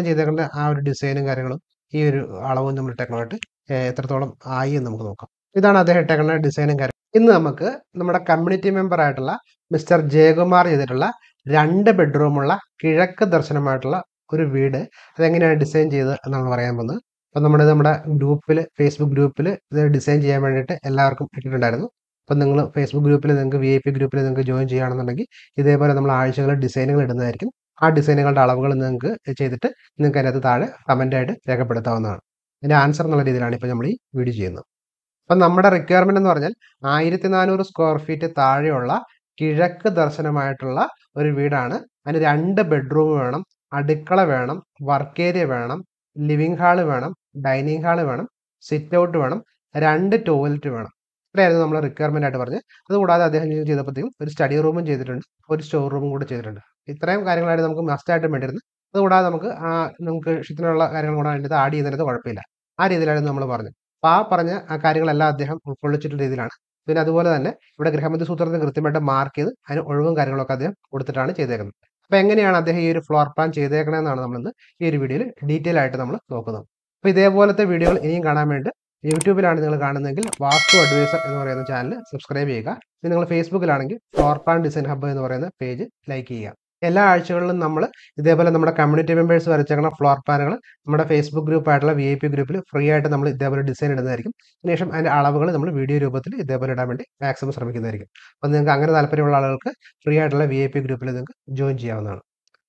ഞാൻ ചെയ്തേക്കേണ്ട ആ ഒരു ഡിസൈനും കാര്യങ്ങളും ഈ ഒരു അളവും നമ്മൾ ഇട്ടേക്കണമായിട്ട് എത്രത്തോളം ആയി എന്ന് നമുക്ക് നോക്കാം ഇതാണ് അദ്ദേഹം ഇട്ടേക്കുന്ന ഡിസൈനും കാര്യങ്ങൾ ഇന്ന് നമുക്ക് നമ്മുടെ കമ്മ്യൂണിറ്റി മെമ്പർ ആയിട്ടുള്ള മിസ്റ്റർ ജയകുമാർ ചെയ്തിട്ടുള്ള രണ്ട് ബെഡ്റൂമുള്ള കിഴക്ക് ദർശനമായിട്ടുള്ള ഒരു വീട് അതെങ്ങനെയാണ് ഡിസൈൻ ചെയ്തത് എന്നാണ് പറയാൻ പോകുന്നത് അപ്പം നമ്മൾ നമ്മുടെ ഗ്രൂപ്പിൽ ഫേസ്ബുക്ക് ഗ്രൂപ്പിൽ ഇത് ഡിസൈൻ ചെയ്യാൻ വേണ്ടിയിട്ട് എല്ലാവർക്കും ഇട്ടിട്ടുണ്ടായിരുന്നു അപ്പം നിങ്ങൾ ഫേസ്ബുക്ക് ഗ്രൂപ്പിൽ നിങ്ങൾക്ക് വി ഐ പി ഗ്രൂപ്പിൽ നിങ്ങൾക്ക് ജോയിൻ ചെയ്യുകയാണെന്നുണ്ടെങ്കിൽ ഇതേപോലെ നമ്മൾ ആഴ്ചകളിൽ ഡിസൈനുകൾ ഇടുന്നതായിരിക്കും ആ ഡിസൈനുകളുടെ അളവുകൾ നിങ്ങൾക്ക് ചെയ്തിട്ട് നിങ്ങൾക്ക് അതിനകത്ത് താഴെ കമൻ്റായിട്ട് രേഖപ്പെടുത്താവുന്നതാണ് അതിൻ്റെ ആൻസർ എന്നുള്ള രീതിയിലാണ് ഇപ്പോൾ നമ്മൾ ഈ വീഡിയോ ചെയ്യുന്നത് അപ്പം നമ്മുടെ റിക്വയർമെൻ്റ് എന്ന് പറഞ്ഞാൽ ആയിരത്തി നാനൂറ് സ്ക്വയർ ഫീറ്റ് താഴെയുള്ള കിഴക്ക് ദർശനമായിട്ടുള്ള ഒരു വീടാണ് അതിന് രണ്ട് ബെഡ്റൂം വേണം അടുക്കള വേണം വർക്ക് ഏരിയ വേണം ലിവിങ് ഹാള് വേണം ഡൈനിങ് ഹാള് വേണം സിറ്റ് ഔട്ട് വേണം രണ്ട് ടോയ്ലറ്റ് വേണം ഇത്രയായിരുന്നു നമ്മൾ റിക്വയർമെൻ്റ് ആയിട്ട് പറഞ്ഞത് അതുകൂടാതെ അദ്ദേഹം ചെയ്തപ്പോഴത്തേക്കും ഒരു സ്റ്റഡി റൂമും ചെയ്തിട്ടുണ്ട് ഒരു സ്റ്റോർ റൂമും കൂടെ ചെയ്തിട്ടുണ്ട് ഇത്രയും കാര്യങ്ങളായിട്ട് നമുക്ക് മസ്റ്റായിട്ടും വേണ്ടിയിരുന്നു അതുകൂടാതെ നമുക്ക് നമുക്ക് ഇഷ്ടത്തിനുള്ള കാര്യങ്ങൾ കൂടെ വേണ്ടത് ആഡ് ചെയ്തിരുന്നത് കുഴപ്പമില്ല ആ രീതിയിലായിരുന്നു നമ്മൾ പറഞ്ഞത് അപ്പോൾ ആ പറഞ്ഞ ആ കാര്യങ്ങളെല്ലാം അദ്ദേഹം ഉൾക്കൊള്ളിച്ചിട്ടുള്ള രീതിയിലാണ് പിന്നെ അതുപോലെ തന്നെ ഇവിടെ ഗൃഹമന്ത്രി സൂത്രത്തിന് കൃത്യമായിട്ട് മാർക്ക് ചെയ്ത് അതിന് ഒഴിവും കാര്യങ്ങളൊക്കെ അദ്ദേഹം കൊടുത്തിട്ടാണ് ചെയ്തേക്കുന്നത് അപ്പോൾ എങ്ങനെയാണ് അദ്ദേഹം ഈ ഒരു ഫ്ലോർ പ്ലാൻ ചെയ്തേക്കണമെന്നാണ് നമ്മളിന്ന് ഈ ഒരു വീഡിയോയിൽ ഡീറ്റെയിൽ ആയിട്ട് നമ്മൾ നോക്കുന്നത് അപ്പോൾ ഇതേപോലത്തെ വീഡിയോകൾ ഇനിയും കാണാൻ വേണ്ടി യൂട്യൂബിലാണ് നിങ്ങൾ കാണുന്നതെങ്കിൽ വാസ്തു അഡ്വൈസർ എന്ന് പറയുന്ന ചാനൽ സബ്സ്ക്രൈബ് ചെയ്യുക ഇനി നിങ്ങൾ ഫേസ്ബുക്കിലാണെങ്കിൽ ഫ്ലോർ പ്ലാൻ ഡിസൈൻ ഹബ്ബ് എന്ന് പറയുന്ന പേജ് ലൈക്ക് ചെയ്യുക എല്ലാ ആഴ്ചകളിലും നമ്മൾ ഇതേപോലെ നമ്മുടെ കമ്മ്യൂണിറ്റി മെമ്പേഴ്സ് വരച്ചേക്കുന്ന ഫ്ലോർ പ്ലാനുകൾ നമ്മുടെ ഫേസ്ബുക്ക് ഗ്രൂപ്പായിട്ടുള്ള വി ഐ പി ഗ്രൂപ്പിൽ ഫ്രീ ആയിട്ട് നമ്മൾ ഇതേപോലെ ഡിസൈൻ ഇടുന്നതായിരിക്കും അതിനുശേഷം അതിൻ്റെ അളവുകൾ നമ്മൾ വീഡിയോ രൂപത്തിൽ ഇതേപോലെ ഇടാൻ വേണ്ടി മാക്സിമം ശ്രമിക്കുന്നതായിരിക്കും അപ്പോൾ നിങ്ങൾക്ക് അങ്ങനെ താല്പര്യമുള്ള ആളുകൾക്ക് ഫ്രീ ആയിട്ടുള്ള വി ഐ പി ഗ്രൂപ്പിൽ നിങ്ങൾക്ക് ജോയിൻ ചെയ്യാവുന്നതാണ്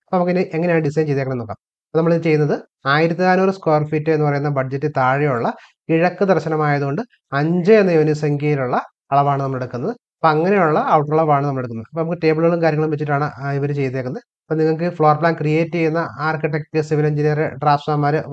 അപ്പോൾ നമുക്കിനി എങ്ങനെയാണ് ഡിസൈൻ ചെയ്തേക്കണം നോക്കാം നമ്മൾ ചെയ്യുന്നത് ആയിരത്തി നാനൂറ് സ്ക്വയർ ഫീറ്റ് എന്ന് പറയുന്ന ബഡ്ജറ്റ് താഴെയുള്ള കിഴക്ക് ദർശനമായതുകൊണ്ട് അഞ്ച് എന്ന യൂണിറ്റ് സംഖ്യയിലുള്ള അളവാണ് നമ്മൾ എടുക്കുന്നത് അപ്പം അങ്ങനെയുള്ള അളവാണ് നമ്മൾ എടുക്കുന്നത് അപ്പം നമുക്ക് ടേബിളുകളും കാര്യങ്ങളും വെച്ചിട്ടാണ് ഇവർ ചെയ്തേക്കുന്നത് അപ്പം നിങ്ങൾക്ക് ഫ്ലോർ പ്ലാൻ ക്രിയേറ്റ് ചെയ്യുന്ന ആർക്കിടെക്ട് സിവിൽ എഞ്ചിനീയർ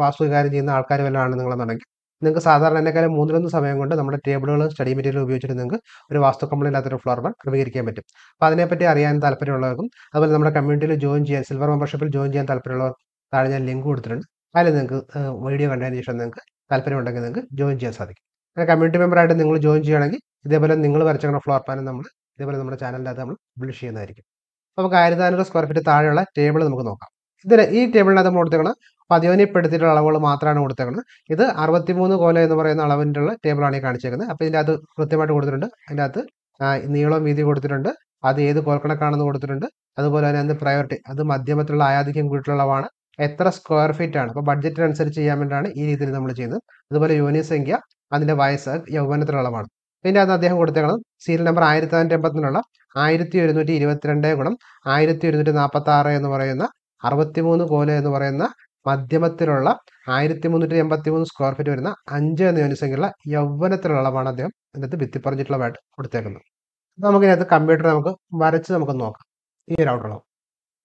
വാസ്തു കാര്യം ചെയ്യുന്ന ആൾക്കാർ ആണ് നിങ്ങളെന്നുണ്ടെങ്കിൽ നിങ്ങൾക്ക് സാധാരണ എന്നെക്കാളും മൂന്നിലൊന്ന് സമയം കൊണ്ട് നമ്മുടെ ടേബിളുകൾ സ്റ്റഡി മെറ്റീരിയൽ ഉപയോഗിച്ചിട്ട് നിങ്ങൾക്ക് ഒരു വാസ്തു കമ്പനിയില്ലാത്തൊരു ഫ്ലോർ പ്ലാൻ ക്രമീകരിക്കാൻ പറ്റും അപ്പോൾ അതിനെപ്പറ്റി അറിയാൻ താല്പര്യമുള്ളവർക്കും അതുപോലെ നമ്മുടെ കമ്മ്യൂണിറ്റിയിൽ ജോയിൻ ചെയ്യാൻ സിൽവർ മെമ്പർഷിപ്പിൽ ജോയിൻ ചെയ്യാൻ താല്പര്യമുള്ളവർക്കും താഴെ ഞാൻ ലിങ്ക് കൊടുത്തിട്ടുണ്ട് അതിൽ നിങ്ങൾക്ക് വീഡിയോ കണ്ടതിന് ശേഷം നിങ്ങൾക്ക് താല്പര്യമുണ്ടെങ്കിൽ നിങ്ങൾക്ക് ജോയിൻ ചെയ്യാൻ സാധിക്കും അങ്ങനെ കമ്മ്യൂണിറ്റി മെമ്പറായിട്ട് നിങ്ങൾ ജോയിൻ ചെയ്യുകയാണെങ്കിൽ ഇതേപോലെ നിങ്ങൾ വരച്ചിരിക്കുന്ന ഫ്ലോർ പ്ലാൻ നമ്മൾ ഇതേപോലെ നമ്മുടെ ചാനലിനകത്ത് നമ്മൾ പബ്ലിഷ് ചെയ്യുന്നതായിരിക്കും അപ്പോൾ നമുക്ക് ആയിരത്തി അഞ്ഞൂറ് സ്ക്വയർ ഫീറ്റ് താഴെയുള്ള ടേബിൾ നമുക്ക് നോക്കാം ഇതിൽ ഈ ടേബിളിനകത്ത് നമ്മൾ കൊടുത്തേക്കുന്നത് പതിവനിപ്പെടുത്തിയിട്ടുള്ള അളവുകൾ മാത്രമാണ് കൊടുത്തേക്കുന്നത് ഇത് മൂന്ന് കോല എന്ന് പറയുന്ന അളവിൻ്റെ ഉള്ള ടേബിളാണ് ഈ കാണിച്ചേക്കുന്നത് അപ്പോൾ ഇതിൻ്റെ അത് കൃത്യമായിട്ട് കൊടുത്തിട്ടുണ്ട് അതിൻ്റെ അകത്ത് നീളം വീതി കൊടുത്തിട്ടുണ്ട് അത് ഏത് കോൽക്കണക്കാണെന്ന് കൊടുത്തിട്ടുണ്ട് അതുപോലെ തന്നെ അതിൻ്റെ പ്രയോറിറ്റി അത് മധ്യമത്തിലുള്ള ആയാധിക്യം കൂട്ടിയുള്ളവാണ് എത്ര സ്ക്വയർ ഫീറ്റ് ആണ് അപ്പോൾ അനുസരിച്ച് ചെയ്യാൻ വേണ്ടിയാണ് ഈ രീതിയിൽ നമ്മൾ ചെയ്യുന്നത് അതുപോലെ യൂണിയൻ സംഖ്യ അതിൻ്റെ വയസ്സ് യൗവനത്തിനുള്ളതാണ് പിന്നെ അത് അദ്ദേഹം കൊടുത്തേക്കണം സീരിയൽ നമ്പർ ആയിരത്തി തൊള്ളായിരത്തി എൺപത്തിനുള്ള ആയിരത്തി ഒരുന്നൂറ്റി ഇരുപത്തിരണ്ട് ഗുണം ആയിരത്തി ഒരുന്നൂറ്റി നാൽപ്പത്തി ആറ് എന്ന് പറയുന്ന അറുപത്തി മൂന്ന് കോല എന്ന് പറയുന്ന മധ്യമത്തിലുള്ള ആയിരത്തി മുന്നൂറ്റി എൺപത്തി മൂന്ന് സ്ക്വയർ ഫീറ്റ് വരുന്ന അഞ്ച് എന്ന യൂണിസെങ്കിലുള്ള യൗവനത്തിലുള്ള അളവാണ് അദ്ദേഹം ഇതിനകത്ത് ഭിത്തിപ്പറഞ്ഞിട്ടുള്ളതായിട്ട് കൊടുത്തേക്കുന്നത് അപ്പോൾ നമുക്കിതിനകത്ത് കമ്പ്യൂട്ടർ നമുക്ക് വരച്ച് നമുക്ക് നോക്കാം ഈ ഒരു ഔട്ടളവ്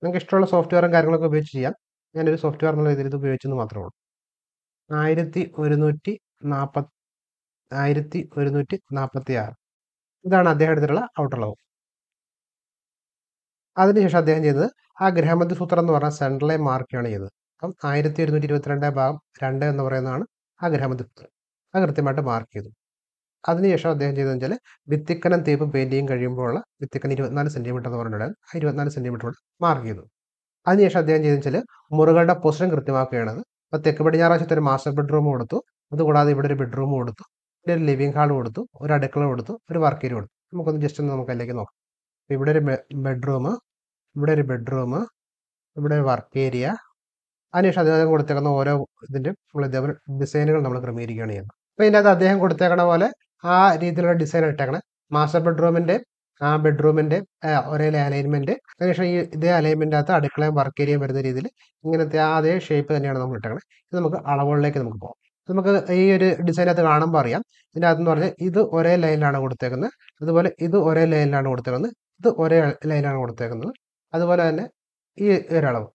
നിങ്ങൾക്ക് ഇഷ്ടമുള്ള സോഫ്റ്റ്വെയറും കാര്യങ്ങളൊക്കെ ഉപയോഗിച്ച് ചെയ്യാം ഞാനൊരു സോഫ്റ്റ്വെയർ എന്നുള്ള രീതിയിൽ ഇത് ഉപയോഗിച്ചെന്ന് മാത്രമേ ഉള്ളൂ ആയിരത്തി ഒരുന്നൂറ്റി നാൽപ്പത് ആയിരത്തി ഒരുന്നൂറ്റി നാൽപ്പത്തി ആറ് ഇതാണ് അദ്ദേഹം എടുത്തിട്ടുള്ള ഔട്ടർളവ് അതിനുശേഷം അദ്ദേഹം ചെയ്തത് ആ ഗ്രഹമധ്യ സൂത്രം എന്ന് പറഞ്ഞാൽ സെൻട്രലെ മാർക്കാണ് ചെയ്തത് അപ്പം ആയിരത്തി ഒരുന്നൂറ്റി ഇരുപത്തിരണ്ട് ഭാഗം രണ്ട് എന്ന് പറയുന്നതാണ് ആ ഗ്രഹമധ്യ സൂത്രം അത് കൃത്യമായിട്ട് മാർക്ക് ചെയ്തു അതിനുശേഷം അദ്ദേഹം ചെയ്തതെന്ന് വെച്ചാൽ വിത്തിക്കനം തീപ്പ് പെയിൻറ്റിങ് കഴിയുമ്പോഴുള്ള വിത്തിക്കനം ഇരുപത്തിനാല് സെൻറ്റിമീറ്റർ എന്ന് പറഞ്ഞിട്ടുണ്ടായിരുന്നു ആ ഇരുപത്തിനാല് സെൻറ്റിമീറ്റർ മാർക്ക് ചെയ്തു അതിനുശേഷം അദ്ദേഹം ചെയ്തെന്ന് വെച്ചാൽ മുറികളുടെ പൊസിഷൻ കൃത്യമാക്കുകയാണ് അപ്പൊ തെക്ക് പടിഞ്ഞാറാശത്തെ ഒരു മാസ്റ്റർ ബെഡ്റൂം കൊടുത്തു അതുകൂടാതെ ഇവിടെ ഒരു ബെഡ്റൂം കൊടുത്തു ഇവിടെ ഒരു ലിവിംഗ് ഹാൾ കൊടുത്തു ഒരു അടുക്കള കൊടുത്തു ഒരു വർക്ക് ഏരിയ കൊടുത്തു നമുക്കൊന്ന് ജസ്റ്റ് ഒന്ന് നമുക്ക് അതിലേക്ക് നോക്കാം അപ്പൊ ഇവിടെ ഒരു ബെഡ്റൂം ഇവിടെ ഒരു ബെഡ്റൂം ഇവിടെ ഒരു വർക്ക് ഏരിയ അതിനുശേഷം അദ്ദേഹം കൊടുത്തേക്കുന്ന ഓരോ ഇതിൻ്റെ നമ്മൾ ഇതേപോലെ ഡിസൈനുകൾ നമ്മൾ ക്രമീകരിക്കുകയാണ് ചെയ്യുന്നത് അപ്പൊ ഇതിൻ്റെ അദ്ദേഹം കൊടുത്തേക്കണ പോലെ ആ രീതിയിലുള്ള ഡിസൈൻ ഇട്ടേക്കണേ മാസ്റ്റർ ബെഡ്റൂമിൻ്റെ ആ ബെഡ്റൂമിൻ്റെ ഒരേ അലൈൻമെൻറ്റ് അതിനുശേഷം ഈ ഇതേ അലൈൻമെൻറ്റ് അകത്ത് അടുക്കളയും വർക്ക് ഏരിയയും വരുന്ന രീതിയിൽ ഇങ്ങനത്തെ ആ അതേ ഷേപ്പ് തന്നെയാണ് നമ്മൾ ഇട്ടേക്കുന്നത് ഇത് നമുക്ക് അളവുകളിലേക്ക് നമുക്ക് പോകാം നമുക്ക് ഈ ഒരു ഡിസൈനകത്ത് കാണുമ്പോൾ അറിയാം ഇതിൻ്റെ അകത്തെന്ന് പറഞ്ഞാൽ ഇത് ഒരേ ലൈനിലാണ് കൊടുത്തേക്കുന്നത് അതുപോലെ ഇത് ഒരേ ലൈനിലാണ് കൊടുത്തേക്കുന്നത് ഇത് ഒരേ ലൈനിലാണ് കൊടുത്തേക്കുന്നത് അതുപോലെ തന്നെ ഈ ഒരളവ്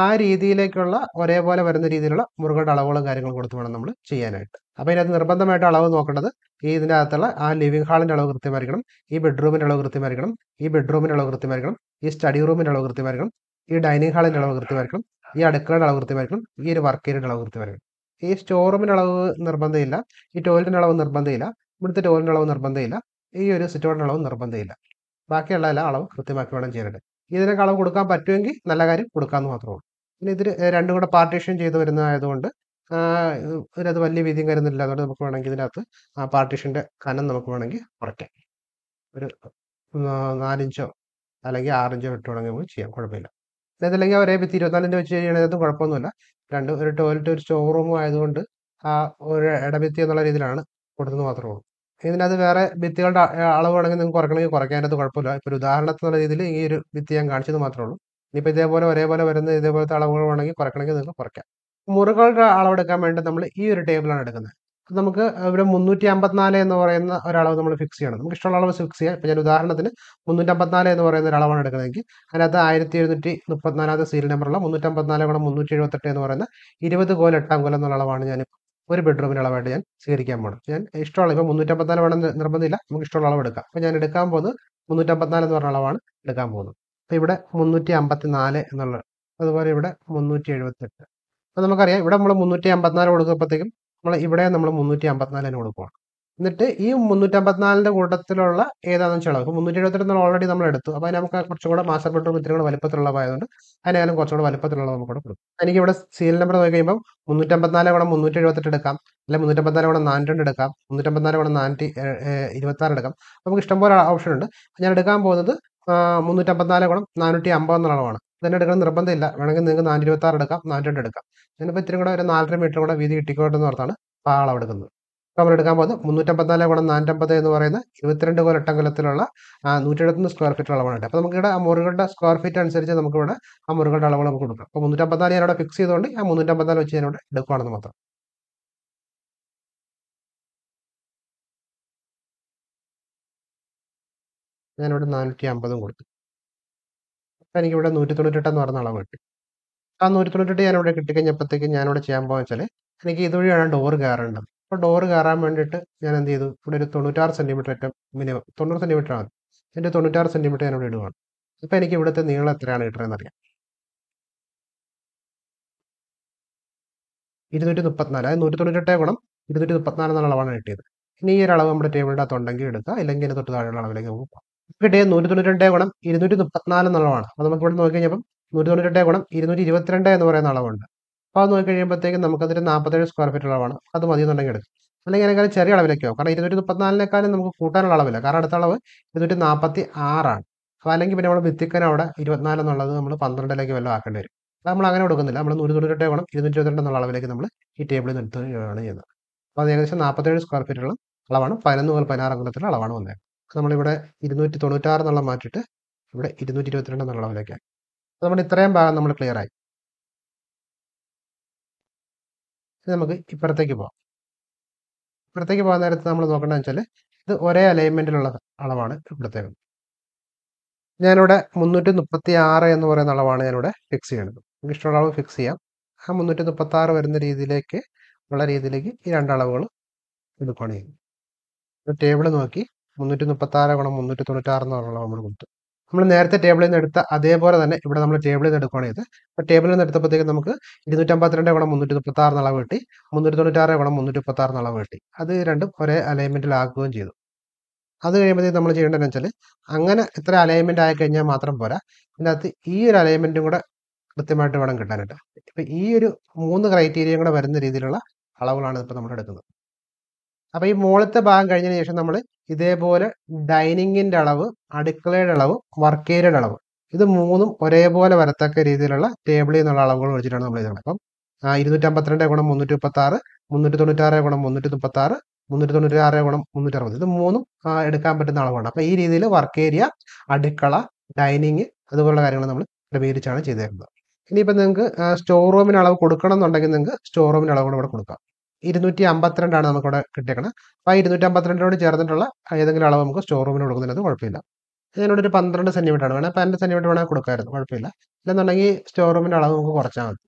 ആ രീതിയിലേക്കുള്ള ഒരേപോലെ വരുന്ന രീതിയിലുള്ള മുറികളുടെ അളവുകളും കാര്യങ്ങളും കൊടുത്തു വേണം നമ്മൾ ചെയ്യാനായിട്ട് അപ്പോൾ ഇതിനകത്ത് നിർബന്ധമായിട്ട് അളവ് നോക്കേണ്ടത് ഈ ഇതിൻ്റെ അകത്തുള്ള ആ ലിവിംഗ് ഹാളിന്റെ അളവ് കൃത്യമായിരിക്കണം ഈ ബെഡ്റൂമിന്റെ അളവ് കൃത്യമായിരിക്കണം ഈ ബെഡ്റൂമിന്റെ അളവ് കൃത്യമായിരിക്കണം ഈ സ്റ്റഡി റൂമിന്റെ അളവ് കൃത്യമായിരിക്കണം ഈ ഡൈനിങ് ഹാളിന്റെ അളവ് കൃത്യമായിരിക്കണം ഈ അടുക്കളയുടെ അളവ് കൃത്യമായിരിക്കണം ഈ ഒരു വർക്ക് ഏരിയയുടെ അളവ് കൃത്യമായിരിക്കണം ഈ സ്റ്റോർ റൂമിന്റെ അളവ് നിർബന്ധമില്ല ഈ ടോയ്ലറ്റിന്റെ അളവ് നിർബന്ധമില്ല ഇവിടുത്തെ ടോയ്ലറ്റിന്റെ അളവ് നിർബന്ധമില്ല ഈ ഒരു സിറ്റോറിന്റെ അളവ് നിർബന്ധമില്ല ബാക്കിയുള്ള എല്ലാ അളവും കൃത്യമാക്കി വേണം ചെയ്യേണ്ടത് ഇതിനേക്കാളും കൊടുക്കാൻ പറ്റുമെങ്കിൽ നല്ല കാര്യം കൊടുക്കാമെന്ന് മാത്രമേ ഉള്ളൂ പിന്നെ ഇതിൽ രണ്ടും കൂടെ പാർട്ടീഷൻ ചെയ്ത് വരുന്നതായതുകൊണ്ട് ഇതിനത് വലിയ വീതിയും കരുതുന്നില്ല അതുകൊണ്ട് നമുക്ക് വേണമെങ്കിൽ ഇതിനകത്ത് ആ പാർട്ടീഷൻ്റെ കനം നമുക്ക് വേണമെങ്കിൽ കുറയ്ക്കാം ഒരു നാലിഞ്ചോ അല്ലെങ്കിൽ ആറിഞ്ചോ ഇട്ട് വേണമെങ്കിൽ നമുക്ക് ചെയ്യാം കുഴപ്പമില്ല ഇതല്ലെങ്കിൽ ഒരേ ഭിത്തി ഇരുപത്തിനാലിൻ്റെ വെച്ച് ചെയ്യണതും കുഴപ്പമൊന്നുമില്ല രണ്ട് ഒരു ടോയ്ലറ്റ് ഒരു സ്റ്റോർ റൂമും ആയതുകൊണ്ട് ആ ഒരു ഇടവിത്തി എന്നുള്ള രീതിയിലാണ് കൊടുത്തത് മാത്രമേ ഉള്ളൂ ഇതിനകത്ത് വേറെ ഭിത്തികളുടെ അളവ് വേണമെങ്കിൽ നിങ്ങൾക്ക് കുറയ്ക്കണമെങ്കിൽ കുറയ്ക്കാൻ അതിനകത്ത് കുഴപ്പമില്ല ഇപ്പോൾ ഒരു ഉദാഹരണത്തിനുള്ള രീതിയിൽ ഈ ഒരു ഭിത്തി ഞാൻ കാണിച്ചത് മാത്രമേ ഉള്ളൂ ഇനിയിപ്പോൾ ഇതേപോലെ ഒരേപോലെ വരുന്ന ഇതേപോലത്തെ അളവുകൾ വേണമെങ്കിൽ കുറയ്ക്കണമെങ്കിൽ നിങ്ങൾക്ക് കുറയ്ക്കാം മുറികളുടെ അളവെടുക്കാൻ വേണ്ടി നമ്മൾ ഈ ഒരു ടേബിളാണ് എടുക്കുന്നത് നമുക്ക് ഇവിടെ മുന്നൂറ്റി അമ്പത്തിനാല് എന്ന് പറയുന്ന ഒരളവ് നമ്മൾ ഫിക്സ് ചെയ്യണം നമുക്ക് ഇഷ്ടമുള്ള അളവ് ഫിക്സ് ചെയ്യാം ഇപ്പം ഞാൻ ഉദാഹരണത്തിന് മുന്നൂറ്റി അമ്പത്തിനാല് എന്ന് പറയുന്ന ഒരളവാണ് എടുക്കുന്നതെങ്കിൽ അതിനകത്ത് ആയിരത്തി എഴുന്നൂറ്റി മുപ്പത്തിനാലാമത്തെ സീരിയൽ നമ്പറുള്ള മുന്നൂറ്റി അമ്പത്തിനാല് കൂടെ മുന്നൂറ്റി എഴുപത്തെട്ട് എന്ന് പറയുന്ന ഇരുപത് കോലെട്ടാം എട്ടാം എന്നുള്ള അളവാണ് ഞാൻ ഒരു ബെഡ്റൂമിന് അളവായിട്ട് ഞാൻ സ്വീകരിക്കാൻ പോകണം ഞാൻ ഇഷ്ടമുള്ള ഇപ്പോൾ മുന്നൂറ്റമ്പത്തിനാല് വേണം നിർബന്ധമില്ല നമുക്ക് ഇഷ്ടമുള്ള അളവ് എടുക്കാം അപ്പോൾ ഞാൻ എടുക്കാൻ പോകുന്നത് മുന്നൂറ്റമ്പത്തിനാല് എന്ന് പറഞ്ഞ അളവാണ് എടുക്കാൻ പോകുന്നത് അപ്പോൾ ഇവിടെ മുന്നൂറ്റി അമ്പത്തി നാല് എന്നുള്ള അതുപോലെ ഇവിടെ മുന്നൂറ്റി എഴുപത്തെട്ട് അപ്പോൾ നമുക്കറിയാം ഇവിടെ നമ്മൾ മുന്നൂറ്റി അമ്പത്തിനാല് കൊടുക്കുമ്പോഴത്തേക്കും നമ്മൾ ഇവിടെ നമ്മൾ മുന്നൂറ്റി അമ്പത്തിനാല് തന്നെ കൊടുക്കുവാണ് എന്നിട്ട് ഈ മുന്നൂറ്റമ്പത്തിനാലിൻ്റെ കൂട്ടത്തിലുള്ള ഏതാണെന്ന് വെച്ചാൽ അപ്പോൾ മുന്നൂറ്റി എഴുപത്തിരണ്ട് ഓൾറെഡി നമ്മൾ എടുത്തു അപ്പോൾ നമുക്ക് കുറച്ചുകൂടെ മാസ്റ്റർ ബെഡ്റൂം ഇത്തിരി കൂടെ വലുപ്പത്തിലുള്ളതായതുകൊണ്ട് അതിനേക്കാളും കുറച്ചുകൂടെ വലുപ്പത്തിലുള്ള നമുക്കിവിടെ കൊടുക്കും എനിക്ക് ഇവിടെ സീരിയൽ നമ്പർ നോക്കുമ്പോൾ കഴിയുമ്പോൾ മുന്നൂറ്റമ്പത്തിനാല് കൂടെ മുന്നൂറ്റി എഴുപത്തെട്ട് എടുക്കാം അല്ലെങ്കിൽ മുന്നൂറ്റമ്പത്തിനാല് കൂടെ നാനൂറ്റി രണ്ട് എടുക്കാം മുന്നൂറ്റമ്പത്തിനാല് കൂടെ നാനൂറ്റി ഇരുപത്താറ് എടുക്കാം നമുക്ക് ഇഷ്ടംപോലെ ഓപ്ഷൻ ഉണ്ട് ഞാൻ എടുക്കാൻ പോകുന്നത് മുന്നൂറ്റമ്പത്തിനാല് കൂടെ നാനൂറ്റി അമ്പത് എന്നുള്ള അളവാണ് തന്നെ എടുക്കണം നിർബന്ധമില്ല വേണമെങ്കിൽ നിങ്ങൾക്ക് നാനൂറ്റി ഇരുപത്താറ് എടുക്കാം നാനൂറ്റി രണ്ട് എടുക്കാം ഞാനിപ്പോൾ ഇത്തിരി കൂടെ ഒരു നാലര മീറ്റർ കൂടെ വീതി കിട്ടിക്കോട്ടെന്ന് ഓർത്താണ് പാളം എടുക്കുന്നത് നമ്മൾ എടുക്കാൻ പോകുന്നത് മുന്നൂറ്റമ്പത്തിനാല് ഗുണം നാനൂറ്റമ്പത് എന്ന് പറയുന്ന ഇരുപത്തിരണ്ട് കോൽ നൂറ്റി എഴുപത്തി സ്ക്വയർ ഫീറ്റ് അളവാണ് അപ്പോൾ ഇവിടെ ആ മുറികളുടെ സ്ക്വയർ ഫീറ്റ് അനുസരിച്ച് നമുക്ക് ഇവിടെ ആ മുറികളുടെ അളവ് നമുക്ക് കൊടുക്കാം അപ്പോൾ മുന്നൂറ്റമ്പത്തിനാല് ഞാനിവിടെ ഫിക്സ് ചെയ്തുകൊണ്ട് ആ മുന്നൂറ്റമ്പത്തിനാല് വെച്ച് ഞാനിവിടെ എടുക്കുകയാണെന്ന് മാത്രം ഞാനിവിടെ നാനൂറ്റി അമ്പതും കൊടുത്തു അപ്പം എനിക്കിവിടെ നൂറ്റി തൊണ്ണൂറ്റി തൊണ്ണൂറ്റെട്ടെന്ന് പറഞ്ഞ അളവ് കിട്ടി ആ നൂറ്റി തൊണ്ണൂറ്റി എട്ട് ഞാനിവിടെ കിട്ടിക്കഴിഞ്ഞപ്പോഴത്തേക്ക് ഞാനിവിടെ ചെയ്യാൻ പോകുക വെച്ചാൽ എനിക്ക് ഇതുവഴിയാണ് ഡോർ കയറേണ്ടത് അപ്പോൾ ഡോറ് കയറാൻ വേണ്ടിയിട്ട് ഞാൻ എന്ത് ചെയ്തു ഇവിടെ ഒരു തൊണ്ണൂറ്റാറ് സെൻറ്റിമീറ്റർ ഏറ്റവും മിനിമം തൊണ്ണൂറ് സെൻറ്റിമീറ്റർ ആണ് എൻ്റെ തൊണ്ണൂറ്റാറ് സെൻറ്റിമീറ്റർ ഞാനിവിടെ ഇടുവാണ് അപ്പോൾ എനിക്ക് ഇവിടുത്തെ നീളം എത്രയാണ് കിട്ടുന്നതെന്ന് അറിയാം ഇരുന്നൂറ്റി മുപ്പത്തിനാല് അതായത് നൂറ്റി തൊണ്ണൂറ്റി എട്ടേ ഗുണം ഇരുന്നൂറ്റി മുപ്പത്തിനാല് എന്നുള്ള അളവാണ് കിട്ടിയത് ഇനി ഈ ഒരു അളവ് നമ്മുടെ ടേബിളിൻ്റെ അകത്ത് ഉണ്ടെങ്കിൽ എടുക്കുക അല്ലെങ്കിൽ അതിന് തൊട്ട് താഴെയുള്ള അളവിലേക്ക് നമുക്ക് പോകാം കിട്ടിയത് നൂറ്റി തൊണ്ണൂറ്റി രണ്ടേ ഗുണം ഇരുന്നൂറ്റി മുപ്പത്തിനാല് എന്നുള്ളതാണ് അപ്പോൾ നമുക്ക് ഇവിടെ നോക്കി കഴിഞ്ഞപ്പം നൂറ്റി തൊണ്ണൂറ്റി ഗുണം ഇരുന്നൂറ്റി ഇരുപത്തിരണ്ട് എന്ന് പറയുന്ന അളവുണ്ട് അപ്പോൾ അത് നോക്കി കഴിയുമ്പോഴത്തേക്കും നമുക്കതൊരു നാൽപ്പത്തേഴ് സ്ക്വയർ ഫീറ്റ് അളവാണ് അത് മതി എന്നുണ്ടെങ്കിൽ എടുക്കും അല്ലെങ്കിൽ അതിനേക്കാൾ ചെറിയ അളവിലേക്കോ കാരണം ഇരുന്നൂറ്റി മുപ്പത്തിനാലിനേക്കാളും നമുക്ക് കൂട്ടാനുള്ള അളവില്ല കാരണം അടുത്ത അളവ് ഇരുന്നൂറ്റി നാൽപ്പത്തി ആറാണ് അപ്പോൾ അല്ലെങ്കിൽ പിന്നെ നമ്മൾ ഭിത്തിക്കന അവിടെ ഇരുപത്തിനാല് എന്നുള്ളത് നമ്മൾ പന്ത്രണ്ടിലേക്ക് വല്ലതും ആക്കേണ്ടി വരും അപ്പോൾ നമ്മൾ അങ്ങനെ കൊടുക്കുന്നില്ല നമ്മൾ നൂറ്റി തൊണ്ണൂറ്റെട്ട് വേണം ഇരുന്നൂറ്റി ഇരുപത്തിരണ്ട് എന്നുള്ള അളവിലേക്ക് നമ്മൾ ഈ ടേബിൾ നിർത്തുകയാണ് ചെയ്യുന്നത് അപ്പോൾ അത് ഏകദേശം നാൽപ്പത്തേഴ് സ്ക്വയർ ഫീറ്റുള്ള അളവാണ് പതിനൊന്ന് മുതൽ പതിനാറ് അംഗത്തിലുള്ള അളവാണ് വന്നത് നമ്മളിവിടെ ഇരുന്നൂറ്റി തൊണ്ണൂറ്റാറ് എന്നുള്ള മാറ്റിയിട്ട് ഇവിടെ ഇരുന്നൂറ്റി ഇരുപത്തിരണ്ട് എന്നുള്ള അളവിലേക്കാണ് അളവിലേക്കായി നമ്മൾ ഇത്രയും ഭാഗം നമ്മൾ ക്ലിയർ ആയി നമുക്ക് ഇപ്പുറത്തേക്ക് പോകാം ഇപ്പുറത്തേക്ക് പോകാൻ നേരത്ത് നമ്മൾ നോക്കേണ്ടതെന്ന് വെച്ചാൽ ഇത് ഒരേ അലൈൻമെൻറ്റിലുള്ള അളവാണ് ഇവിടുത്തെ ഞാനിവിടെ മുന്നൂറ്റി മുപ്പത്തി ആറ് എന്ന് പറയുന്ന അളവാണ് ഞാനിവിടെ ഫിക്സ് ചെയ്യുന്നത് നമുക്ക് ഇഷ്ടമുള്ള അളവ് ഫിക്സ് ചെയ്യാം ആ മുന്നൂറ്റി മുപ്പത്തി ആറ് വരുന്ന രീതിയിലേക്ക് ഉള്ള രീതിയിലേക്ക് ഈ രണ്ടളവുകൾ എടുക്കുകയാണ് ചെയ്യുന്നത് ടേബിൾ നോക്കി മുന്നൂറ്റി മുപ്പത്തി ആറ് ഗുണം മുന്നൂറ്റി തൊണ്ണൂറ്റാറ് എന്ന് പറഞ്ഞ അളവ് നമ്മൾ കൊടുത്തു നമ്മൾ നേരത്തെ ടേബിളിൽ നിന്ന് എടുത്ത അതേപോലെ തന്നെ ഇവിടെ നമ്മൾ ടേബിളിൽ നിന്ന് എടുക്കുകയാണ് ചെയ്ത് അപ്പോൾ ടേബിളിൽ നിന്ന് എടുത്തപ്പോഴത്തേക്ക് നമുക്ക് ഇരുന്നൂറ്റമ്പത്തിരണ്ട് വേണം മുന്നൂറ്റി മുപ്പത്തി ആറ് അളവ് കിട്ടി മുന്നൂറ്റി തൊണ്ണൂറ്റാറ് വേണം മുന്നൂറ്റി മുപ്പത്തി ആറ് അളവ് കിട്ടി അത് രണ്ടും ഒരേ അലൈൻമെൻറ്റിലാക്കുകയും ചെയ്തു അത് കഴിയുമ്പോഴത്തേക്ക് നമ്മൾ ചെയ്യേണ്ടതെന്ന് വെച്ചാൽ അങ്ങനെ ഇത്ര അലൈൻമെൻറ്റ് ആയി കഴിഞ്ഞാൽ മാത്രം പോരാ ഇതിനകത്ത് ഈ ഒരു അലൈൻമെൻറ്റും കൂടെ കൃത്യമായിട്ട് വേണം കിട്ടാനായിട്ട് ഇപ്പം ഈ ഒരു മൂന്ന് ക്രൈറ്റീരിയ കൂടെ വരുന്ന രീതിയിലുള്ള അളവുകളാണ് ഇപ്പോൾ നമ്മൾ എടുക്കുന്നത് അപ്പോൾ ഈ മുകളത്തെ ഭാഗം കഴിഞ്ഞതിന് ശേഷം നമ്മൾ ഇതേപോലെ ഡൈനിങ്ങിൻ്റെ അളവ് അടുക്കളയുടെ അളവ് വർക്ക് ഏരിയയുടെ അളവ് ഇത് മൂന്നും ഒരേപോലെ വരത്തക്ക രീതിയിലുള്ള ടേബിളിൽ നിന്നുള്ള അളവുകൾ വെച്ചിട്ടാണ് നമ്മൾ ചെയ്തത് അപ്പം ഇരുന്നൂറ്റമ്പത്തിരണ്ട് ഗുണം മുന്നൂറ്റി മുപ്പത്താറ് മുന്നൂറ്റി തൊണ്ണൂറ്റാറ് ഗുണം മുന്നൂറ്റി മുപ്പത്താറ് മുന്നൂറ്റി തൊണ്ണൂറ്റാറ് ഗുണം മുന്നൂറ്റി അറുപത് ഇത് മൂന്നും എടുക്കാൻ പറ്റുന്ന അളവാണ് അപ്പോൾ ഈ രീതിയിൽ വർക്ക് ഏരിയ അടുക്കള ഡൈനിങ് അതുപോലുള്ള കാര്യങ്ങൾ നമ്മൾ ക്രമീകരിച്ചാണ് ചെയ്തേക്കുന്നത് ഇനിയിപ്പോൾ നിങ്ങൾക്ക് സ്റ്റോർ റൂമിന് അളവ് കൊടുക്കണം എന്നുണ്ടെങ്കിൽ നിങ്ങൾക്ക് സ്റ്റോർ റൂമിന് അളവ് കൂടെ ഇവിടെ കൊടുക്കാം ഇരുന്നൂറ്റി അമ്പത്തിരണ്ടാണ് നമുക്കിവിടെ കിട്ടിയേക്കണത് അപ്പോൾ ആ ഇരുന്നൂറ്റി അമ്പത്തിരണ്ടിനോട് ചേർന്നിട്ടുള്ള ഏതെങ്കിലും അളവ് നമുക്ക് സ്റ്റോർ റൂമിന് കൊടുക്കുന്നത് കുഴപ്പമില്ല ഇതിനോട് ഒരു പന്ത്രണ്ട് സെൻറ്റിമീറ്റർ ആണ് വേണേൽ പന്ത്രണ്ട് സെൻറ്റിമീറ്റർ വേണേൽ കൊടുക്കാമായിരുന്നു കുഴപ്പമില്ല ഇല്ലെന്നുണ്ടെങ്കിൽ സ്റ്റോർ റൂമിൻ്റെ അളവ് നമുക്ക് കുറച്ചാൽ മതി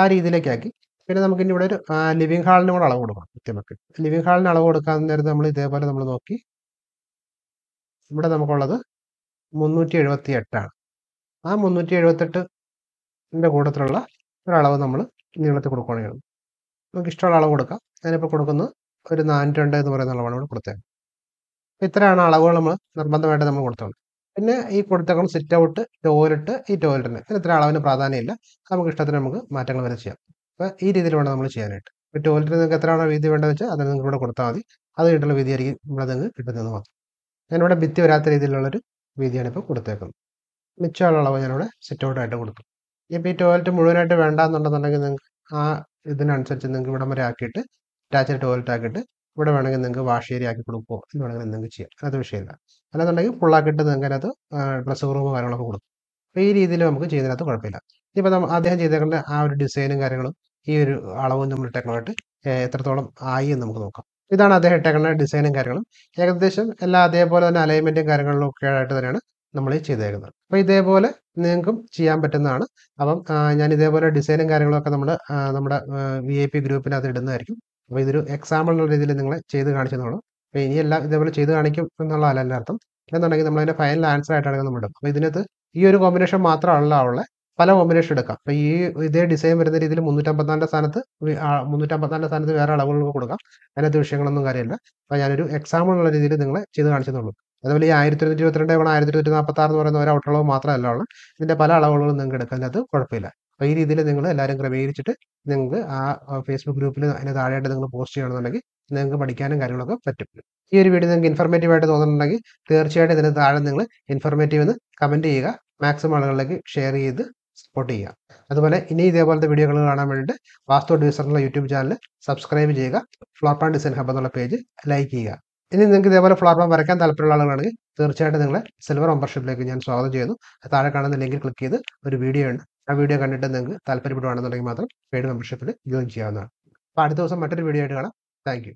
ആ രീതിയിലേക്കാക്കി പിന്നെ നമുക്ക് ഇനി ഇവിടെ ഒരു ലിവിങ് ഹാളിന് കൂടെ അളവ് കൊടുക്കണം കൃത്യമൊക്കെ ലിവിങ് ഹാളിന് അളവ് കൊടുക്കാൻ നേരത്ത് നമ്മൾ ഇതേപോലെ നമ്മൾ നോക്കി ഇവിടെ നമുക്കുള്ളത് മുന്നൂറ്റി എഴുപത്തി എട്ടാണ് ആ മുന്നൂറ്റി എഴുപത്തെട്ടിൻ്റെ കൂട്ടത്തിലുള്ള ഒരളവ് നമ്മൾ നീളത്തിൽ കൊടുക്കുകയാണെങ്കിൽ നമുക്ക് ഇഷ്ടമുള്ള അളവ് കൊടുക്കാം ഞാനിപ്പോൾ കൊടുക്കുന്നത് ഒരു നാനൂറ്റി രണ്ട് എന്ന് പറയുന്ന അളവാണ് ഇവിടെ കൊടുത്തത് ഇത്രയാണ് അളവുകൾ നമ്മൾ നിർബന്ധമായിട്ട് നമ്മൾ കൊടുത്തോളൂ പിന്നെ ഈ കൊടുത്തേക്കണം സിറ്റ് ഔട്ട് ടോയ്ലറ്റ് ഈ ടോയ്ലറ്റിന് അതിന് ഇത്ര അളവിന് പ്രാധാന്യമില്ല നമുക്ക് ഇഷ്ടത്തിന് നമുക്ക് മാറ്റങ്ങൾ വരെ ചെയ്യാം അപ്പോൾ ഈ രീതിയിൽ വേണം നമ്മൾ ചെയ്യാനായിട്ട് ഇപ്പോൾ ടോയ്ലറ്റിന് നിങ്ങൾക്ക് എത്രയാണ് വീതി വേണ്ടതെന്ന് വെച്ചാൽ അതിന് നിങ്ങൾ ഇവിടെ കൊടുത്താൽ മതി അത് കിട്ടുന്ന വീതിയായിരിക്കും നമ്മളത് നിങ്ങൾക്ക് കിട്ടുന്നത് മാത്രം ഞാനിവിടെ ഭിത്തി വരാത്ത രീതിയിലുള്ളൊരു വീതിയാണ് ഇപ്പോൾ കൊടുത്തേക്കുന്നത് മിച്ചമുള്ള അളവ് ഞാനിവിടെ സിറ്റ് ഔട്ടായിട്ട് കൊടുക്കും ഇപ്പോൾ ഈ ടോയ്ലറ്റ് മുഴുവനായിട്ട് വേണ്ട എന്നുണ്ടെന്നുണ്ടെങ്കിൽ നിങ്ങൾക്ക് ആ ഇതിനനുസരിച്ച് നിങ്ങൾക്ക് ഇവിടെ വരെ ആക്കിയിട്ട് അറ്റാച്ച്ഡ് ടോയ്ലറ്റ് ആക്കിയിട്ട് ഇവിടെ വേണമെങ്കിൽ നിങ്ങൾക്ക് വാഷ് ഏരിയ ആക്കി കൊടുക്കുമോ എന്ന് വേണമെങ്കിൽ നിങ്ങൾക്ക് ചെയ്യാം അതിനകത്ത് വിഷയമില്ല അല്ലാന്നുണ്ടെങ്കിൽ ഫുള്ളാക്കിയിട്ട് നിങ്ങൾക്ക് അതിനകത്ത് ഡ്രസ്സ് റൂമോ കാര്യങ്ങളൊക്കെ കൊടുക്കും അപ്പോൾ ഈ രീതിയിൽ നമുക്ക് ചെയ്യുന്നതിനകത്ത് കുഴപ്പമില്ല ഇപ്പോൾ നമ്മൾ അദ്ദേഹം ചെയ്തേക്കുന്ന ആ ഒരു ഡിസൈനും കാര്യങ്ങളും ഈ ഒരു അളവും നമ്മൾ ഇട്ടേക്കുന്നതായിട്ട് എത്രത്തോളം ആയി എന്ന് നമുക്ക് നോക്കാം ഇതാണ് അദ്ദേഹം ഇട്ടേക്കുന്ന ഡിസൈനും കാര്യങ്ങളും ഏകദേശം എല്ലാ അതേപോലെ തന്നെ അലൈൻമെൻറ്റും കാര്യങ്ങളിലും ഒക്കെ ആയിട്ട് തന്നെയാണ് നമ്മൾ ചെയ്തേക്കുന്നത് അപ്പോൾ ഇതേപോലെ നിങ്ങൾക്കും ചെയ്യാൻ പറ്റുന്നതാണ് അപ്പം ഞാൻ ഇതേപോലെ ഡിസൈനും കാര്യങ്ങളൊക്കെ നമ്മൾ നമ്മുടെ വി ഐ പി ഗ്രൂപ്പിനകത്ത് ഇടുന്നതായിരിക്കും അപ്പോൾ ഇതൊരു എക്സാമ്പിൾ എന്നുള്ള രീതിയിൽ നിങ്ങളെ ചെയ്ത് കാണിച്ചെന്നുള്ളൂ അപ്പോൾ ഇനിയെല്ലാം ഇതേപോലെ ചെയ്ത് കാണിക്കും എന്നുള്ളതല്ല അർത്ഥം എന്നുണ്ടെങ്കിൽ നമ്മൾ അതിൻ്റെ ഫൈനൽ ആൻസർ ആയിട്ടാണ് നമ്മൾ ഇടും അപ്പോൾ ഇതിനകത്ത് ഈ ഒരു കോമ്പിനേഷൻ മാത്രമല്ല ഉള്ള പല കോമ്പിനേഷൻ എടുക്കാം അപ്പോൾ ഈ ഇതേ ഡിസൈൻ വരുന്ന രീതിയിൽ മുന്നൂറ്റമ്പത്തിനാലിൻ്റെ സ്ഥാനത്ത് മുന്നൂറ്റമ്പത്തിനാലിൻ്റെ സ്ഥാനത്ത് വേറെ അളവുകൾ കൊടുക്കാം അതിനകത്ത് വിഷയങ്ങളൊന്നും കാര്യമില്ല അപ്പോൾ ഞാനൊരു എക്സാമ്പിൾ ഉള്ള രീതിയിൽ നിങ്ങളെ ചെയ്ത് കാണിച്ചെന്നുള്ളൂ അതുപോലെ ഈ ആയിരത്തി ഇരുന്നൂറ്റി ഇരുപത്തിരണ്ട് ഗുണം ആയിരത്തി ഇരുന്നൂറ്റി നാൽപ്പത്തി ആറ് എന്ന് പറയുന്ന ഒരു ഔട്ടളവ് മാത്രമല്ല ഉള്ളത് ഇതിൻ്റെ പല അളവുകളും നിങ്ങൾക്ക് അതിനകത്ത് കുഴപ്പമില്ല അപ്പോൾ ഈ രീതിയിൽ നിങ്ങൾ എല്ലാവരും ക്രമീകരിച്ചിട്ട് നിങ്ങൾക്ക് ആ ഫേസ്ബുക്ക് ഗ്രൂപ്പിൽ അതിന് താഴെയായിട്ട് നിങ്ങൾ പോസ്റ്റ് ചെയ്യണമെന്നുണ്ടെങ്കിൽ നിങ്ങൾക്ക് പഠിക്കാനും കാര്യങ്ങളൊക്കെ പറ്റും ഈ ഒരു വീഡിയോ നിങ്ങൾക്ക് ഇൻഫർമേറ്റീവ് ആയിട്ട് തോന്നുന്നുണ്ടെങ്കിൽ തീർച്ചയായിട്ടും ഇതിന് താഴെ നിങ്ങൾ ഇൻഫർമേറ്റീവ് എന്ന് കമൻറ്റ് ചെയ്യുക മാക്സിമം ആളുകളിലേക്ക് ഷെയർ ചെയ്ത് സപ്പോർട്ട് ചെയ്യുക അതുപോലെ ഇനി ഇതേപോലത്തെ വീഡിയോകൾ കാണാൻ വേണ്ടിയിട്ട് വാസ്തു ഡ്യൂസറിനുള്ള യൂട്യൂബ് ചാനൽ സബ്സ്ക്രൈബ് ചെയ്യുക ഫ്ലോർ പ്ലാൻ ഡിസൈൻ ഹബ് എന്നുള്ള പേജ് ലൈക്ക് ചെയ്യുക ഇനി നിങ്ങൾക്ക് ഇതേപോലെ ഫ്ലോർ പ്ലാൻ വരയ്ക്കാൻ താല്പര്യമുള്ള ആളുകളാണെങ്കിൽ തീർച്ചയായിട്ടും നിങ്ങളെ സിൽവർ മെമ്പർഷിപ്പിലേക്ക് ഞാൻ സ്വാഗതം ചെയ്യുന്നു താഴെ കാണുന്ന ലിങ്കിൽ ക്ലിക്ക് ചെയ്ത് ഒരു വീഡിയോ ഉണ്ട് ആ വീഡിയോ കണ്ടിട്ട് നിങ്ങൾക്ക് താല്പര്യപ്പെടുവാണെന്നുണ്ടെങ്കിൽ മാത്രം പെയ്ഡ് മെമ്പർഷിപ്പിൽ ജോയിൻ ചെയ്യാവുന്നതാണ് അപ്പോൾ അടുത്ത ദിവസം മറ്റൊരു വീഡിയോ ആയിട്ട് കാണാം താങ്ക്